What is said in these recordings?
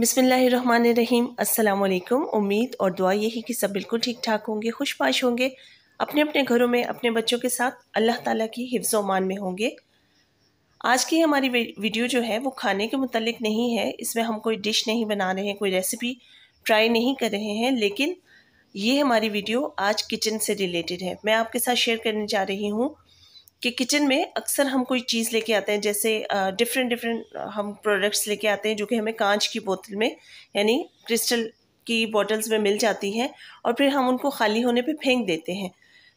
बिसमीम अल्लाम उम्मीद और दुआ यही कि सब बिल्कुल ठीक ठाक होंगे खुशपाश होंगे अपने अपने घरों में अपने बच्चों के साथ अल्लाह ताला की हिफ्ज़ मान में होंगे आज की हमारी वीडियो जो है वो खाने के मतलब नहीं है इसमें हम कोई डिश नहीं बना रहे हैं कोई रेसिपी ट्राई नहीं कर रहे हैं लेकिन ये हमारी वीडियो आज किचन से रिलेटेड है मैं आपके साथ शेयर करने जा रही हूँ कि किचन में अक्सर हम कोई चीज़ लेके आते हैं जैसे डिफरेंट डिफरेंट हम प्रोडक्ट्स लेके आते हैं जो कि हमें कांच की बोतल में यानी क्रिस्टल की बॉटल्स में मिल जाती हैं और फिर हम उनको खाली होने पे फेंक देते हैं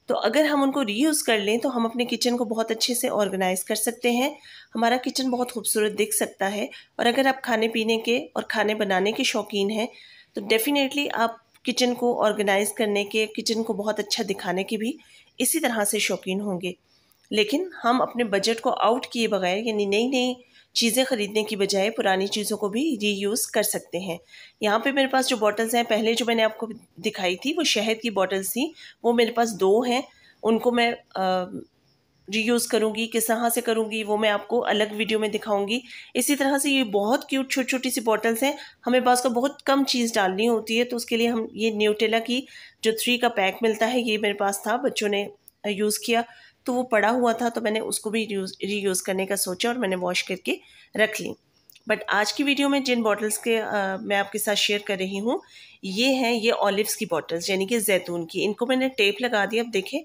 तो अगर हम उनको रीयूज़ कर लें तो हम अपने किचन को बहुत अच्छे से ऑर्गेनाइज़ कर सकते हैं हमारा किचन बहुत खूबसूरत दिख सकता है और अगर आप खाने पीने के और खाने बनाने के शौकीन हैं तो डेफ़िनेटली आप किचन को ऑर्गेनाइज़ करने के किचन को बहुत अच्छा दिखाने के भी इसी तरह से शौकीन होंगे लेकिन हम अपने बजट को आउट किए बगैर यानी नई नई चीज़ें ख़रीदने की बजाय पुरानी चीज़ों को भी रीयूज़ कर सकते हैं यहाँ पे मेरे पास जो बॉटल्स हैं पहले जो मैंने आपको दिखाई थी वो शहद की बॉटल्स थी वो मेरे पास दो हैं उनको मैं रीयूज़ करूँगी किस तरह से करूँगी वो मैं आपको अलग वीडियो में दिखाऊँगी इसी तरह से ये बहुत क्यूट छोटी छोटी सी बॉटल्स हैं हमें पास को बहुत कम चीज़ डालनी होती है तो उसके लिए हम ये न्यूटेला की जो थ्री का पैक मिलता है ये मेरे पास था बच्चों ने यूज़ किया तो वो पड़ा हुआ था तो मैंने उसको भी यूज़ री यूज़ करने का सोचा और मैंने वॉश करके रख ली बट आज की वीडियो में जिन बॉटल्स के आ, मैं आपके साथ शेयर कर रही हूँ ये हैं ये ऑलिव्स की बॉटल्स यानी कि जैतून की इनको मैंने टेप लगा दी अब देखें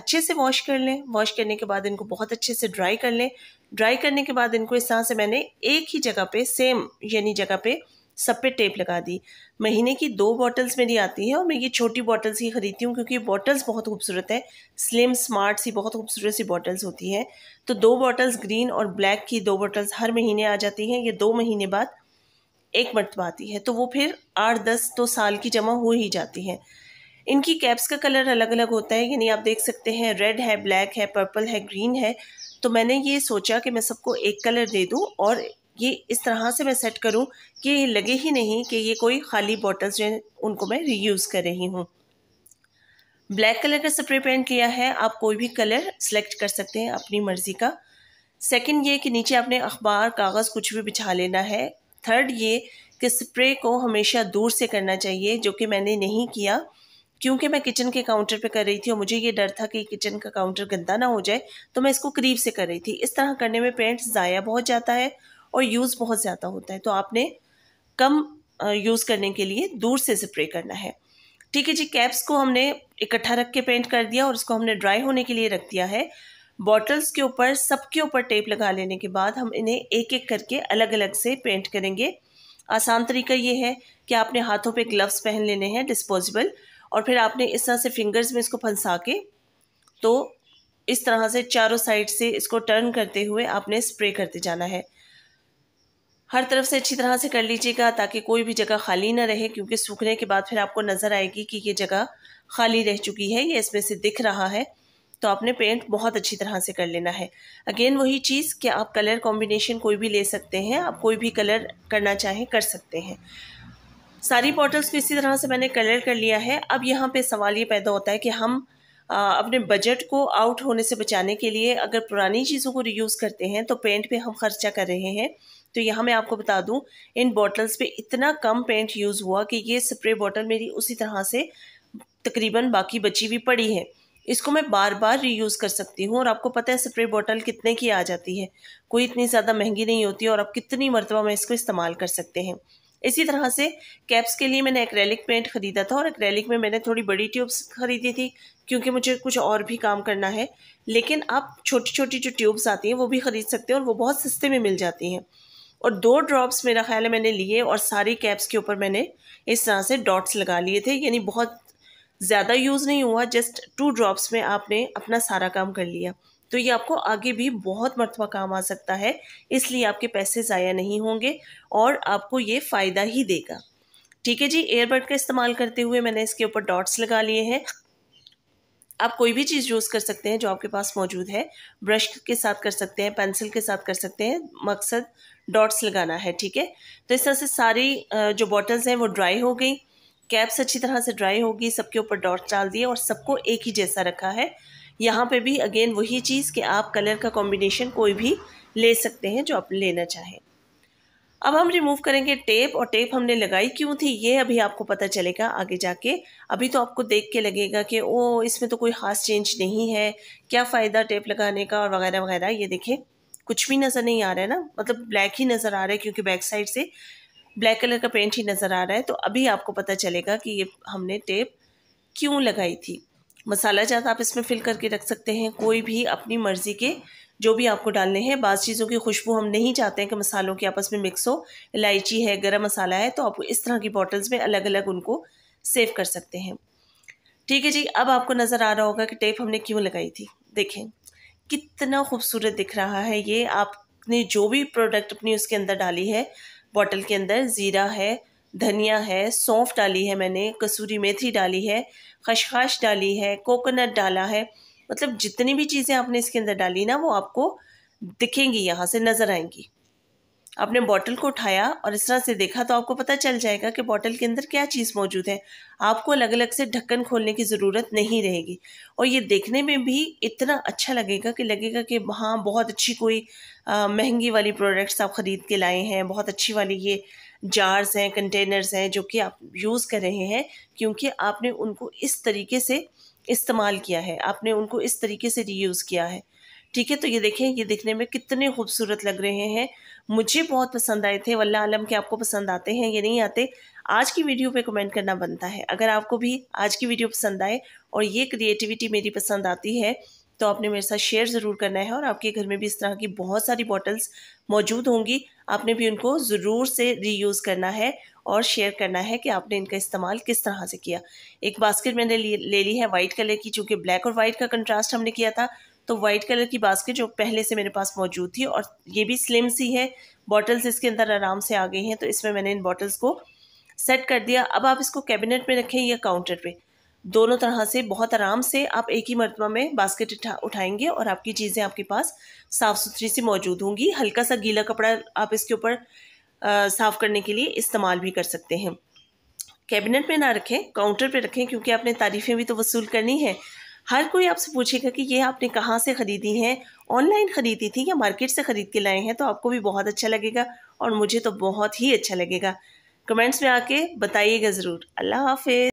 अच्छे से वॉश कर लें वॉश करने के बाद इनको बहुत अच्छे से ड्राई कर लें ड्राई करने के बाद इनको इस तरह से मैंने एक ही जगह पे सेम यानी जगह पे सब पे टेप लगा दी महीने की दो बॉटल्स मेरी आती हैं और मैं ये छोटी बॉटल्स ही ख़रीदती हूँ क्योंकि बॉटल्स बहुत खूबसूरत है स्लिम स्मार्ट सी बहुत खूबसूरत सी बॉटल्स होती हैं तो दो बॉटल्स ग्रीन और ब्लैक की दो बॉटल्स हर महीने आ जाती हैं ये दो महीने बाद एक मरतबा आती है तो वो फिर आठ दस तो साल की जमा हो ही जाती हैं इनकी कैप्स का कलर अलग अलग होता है यानी आप देख सकते हैं रेड है ब्लैक है पर्पल है ग्रीन है तो मैंने ये सोचा कि मैं सबको एक कलर दे दूँ और ये इस तरह से मैं सेट करूँ कि लगे ही नहीं कि ये कोई खाली बॉटल्स जो उनको मैं रीयूज़ कर रही हूँ ब्लैक कलर का स्प्रे पेंट लिया है आप कोई भी कलर सेलेक्ट कर सकते हैं अपनी मर्ज़ी का सेकंड ये कि नीचे आपने अखबार कागज़ कुछ भी बिछा लेना है थर्ड ये कि स्प्रे को हमेशा दूर से करना चाहिए जो कि मैंने नहीं किया क्योंकि मैं किचन के काउंटर पे कर रही थी और मुझे ये डर था कि किचन का काउंटर गंदा ना हो जाए तो मैं इसको करीब से कर रही थी इस तरह करने में पेंट ज़ाया बहुत जाता है और यूज़ बहुत ज़्यादा होता है तो आपने कम यूज़ करने के लिए दूर से स्प्रे करना है ठीक है जी कैप्स को हमने इकट्ठा रख के पेंट कर दिया और उसको हमने ड्राई होने के लिए रख दिया है बॉटल्स के ऊपर सबके ऊपर टेप लगा लेने के बाद हम इन्हें एक एक करके अलग अलग से पेंट करेंगे आसान तरीका ये है कि आपने हाथों पे ग्लव्स पहन लेने हैं डिस्पोजेबल और फिर आपने इस तरह से फिंगर्स में इसको फंसा के तो इस तरह से चारों साइड से इसको टर्न करते हुए आपने स्प्रे करते जाना है हर तरफ से अच्छी तरह से कर लीजिएगा ताकि कोई भी जगह खाली ना रहे क्योंकि सूखने के बाद फिर आपको नज़र आएगी कि ये जगह खाली रह चुकी है ये इसमें से दिख रहा है तो आपने पेंट बहुत अच्छी तरह से कर लेना है अगेन वही चीज़ कि आप कलर कॉम्बिनेशन कोई भी ले सकते हैं आप कोई भी कलर करना चाहें कर सकते हैं सारी बॉटल्स को इसी तरह से मैंने कलर कर लिया है अब यहाँ पे सवाल ये पैदा होता है कि हम आ, अपने बजट को आउट होने से बचाने के लिए अगर पुरानी चीज़ों को रीयूज़ करते हैं तो पेंट पे हम खर्चा कर रहे हैं तो यहाँ मैं आपको बता दूँ इन बॉटल्स पे इतना कम पेंट यूज़ हुआ कि ये स्प्रे बॉटल मेरी उसी तरह से तकरीबन बाकी बची हुई पड़ी है इसको मैं बार बार रीयूज़ कर सकती हूँ और आपको पता है स्प्रे बॉटल कितने की आ जाती है कोई इतनी ज़्यादा महंगी नहीं होती और आप कितनी मरतबा में इसको इस्तेमाल कर सकते हैं इसी तरह से कैप्स के लिए मैंने एक्रेलिक पेंट ख़रीदा था और एक्रेलिक में मैंने थोड़ी बड़ी ट्यूब्स ख़रीदी थी क्योंकि मुझे कुछ और भी काम करना है लेकिन आप छोटी छोटी जो ट्यूब्स आती हैं वो भी ख़रीद सकते हैं और वो बहुत सस्ते में मिल जाती हैं और दो ड्रॉप्स मेरा ख्याल है मैंने लिए और सारी कैप्स के ऊपर मैंने इस तरह से डॉट्स लगा लिए थे यानी बहुत ज़्यादा यूज़ नहीं हुआ जस्ट टू ड्रॉप्स में आपने अपना सारा काम कर लिया तो ये आपको आगे भी बहुत मरतबा काम आ सकता है इसलिए आपके पैसे ज़ाया नहीं होंगे और आपको ये फ़ायदा ही देगा ठीक है जी एयरबड का इस्तेमाल करते हुए मैंने इसके ऊपर डॉट्स लगा लिए हैं आप कोई भी चीज़ यूज़ कर सकते हैं जो आपके पास मौजूद है ब्रश के साथ कर सकते हैं पेंसिल के साथ कर सकते हैं मकसद डॉट्स लगाना है ठीक है तो इस तरह से सारी जो बॉटल्स हैं वो ड्राई हो गई कैप्स अच्छी तरह से ड्राई होगी सबके ऊपर डॉट्स डाल दिए और सबको एक ही जैसा रखा है यहाँ पे भी अगेन वही चीज़ कि आप कलर का कॉम्बिनेशन कोई भी ले सकते हैं जो आप लेना चाहें अब हम रिमूव करेंगे टेप और टेप हमने लगाई क्यों थी ये अभी आपको पता चलेगा आगे जाके अभी तो आपको देख के लगेगा कि ओ इसमें तो कोई खास चेंज नहीं है क्या फ़ायदा टेप लगाने का और वगैरह वगैरह ये देखें कुछ भी नज़र नहीं आ रहा है ना मतलब ब्लैक ही नज़र आ रहा है क्योंकि बैक साइड से ब्लैक कलर का पेंट ही नज़र आ रहा है तो अभी आपको पता चलेगा कि ये हमने टेप क्यों लगाई थी मसाला जात आप इसमें फिल करके रख सकते हैं कोई भी अपनी मर्ज़ी के जो भी आपको डालने हैं बाज़ चीज़ों की खुशबू हम नहीं चाहते हैं कि मसालों के आपस में मिक्स हो इलायची है गरम मसाला है तो आप इस तरह की बॉटल्स में अलग अलग उनको सेव कर सकते हैं ठीक है जी अब आपको नज़र आ रहा होगा कि टेप हमने क्यों लगाई थी देखें कितना खूबसूरत दिख रहा है ये आपने जो भी प्रोडक्ट अपनी उसके अंदर डाली है बॉटल के अंदर ज़ीरा है धनिया है सौंफ डाली है मैंने कसूरी मेथी डाली है खशखाश डाली है कोकोनट डाला है मतलब जितनी भी चीज़ें आपने इसके अंदर डाली ना वो आपको दिखेंगी यहाँ से नज़र आएंगी आपने बॉटल को उठाया और इस तरह से देखा तो आपको पता चल जाएगा कि बॉटल के अंदर क्या चीज़ मौजूद है आपको अलग अलग से ढक्कन खोलने की ज़रूरत नहीं रहेगी और ये देखने में भी इतना अच्छा लगेगा कि लगेगा कि हाँ बहुत अच्छी कोई महंगी वाली प्रोडक्ट्स आप ख़रीद के लाए हैं बहुत अच्छी वाली ये जार्स हैं कंटेनर्स हैं जो कि आप यूज़ कर रहे हैं क्योंकि आपने उनको इस तरीके से इस्तेमाल किया है आपने उनको इस तरीके से रीयूज़ किया है ठीक है तो ये देखें ये दिखने में कितने खूबसूरत लग रहे हैं मुझे बहुत पसंद आए थे वल्ला आलम के आपको पसंद आते हैं ये नहीं आते आज की वीडियो पे कमेंट करना बनता है अगर आपको भी आज की वीडियो पसंद आए और ये क्रिएटिविटी मेरी पसंद आती है तो आपने मेरे साथ शेयर ज़रूर करना है और आपके घर में भी इस तरह की बहुत सारी बॉटल्स मौजूद होंगी आपने भी उनको ज़रूर से रीयूज़ करना है और शेयर करना है कि आपने इनका इस्तेमाल किस तरह से किया एक बास्केट मैंने ले ली है वाइट कलर की चूँकि ब्लैक और वाइट का कंट्रास्ट हमने किया था तो वाइट कलर की बास्केट जो पहले से मेरे पास मौजूद थी और ये भी स्लिम सी है बॉटल्स इसके अंदर आराम से आ गई हैं तो इसमें मैंने इन बॉटल्स को सेट कर दिया अब आप इसको कैबिनेट में रखें या काउंटर पे दोनों तरह से बहुत आराम से आप एक ही मरतबा में बास्केट उठा उठाएंगे और आपकी चीज़ें आपके पास साफ़ सुथरी सी मौजूद होंगी हल्का सा गीला कपड़ा आप इसके ऊपर साफ़ करने के लिए इस्तेमाल भी कर सकते हैं कैबिनेट में ना रखें काउंटर पे रखें क्योंकि आपने तारीफ़ें भी तो वसूल करनी है हर कोई आपसे पूछेगा कि ये आपने कहाँ से ख़रीदी हैं ऑनलाइन ख़रीदी थी या मार्केट से ख़रीद के लाए हैं तो आपको भी बहुत अच्छा लगेगा और मुझे तो बहुत ही अच्छा लगेगा कमेंट्स में आके बताइएगा ज़रूर अल्लाह हाफि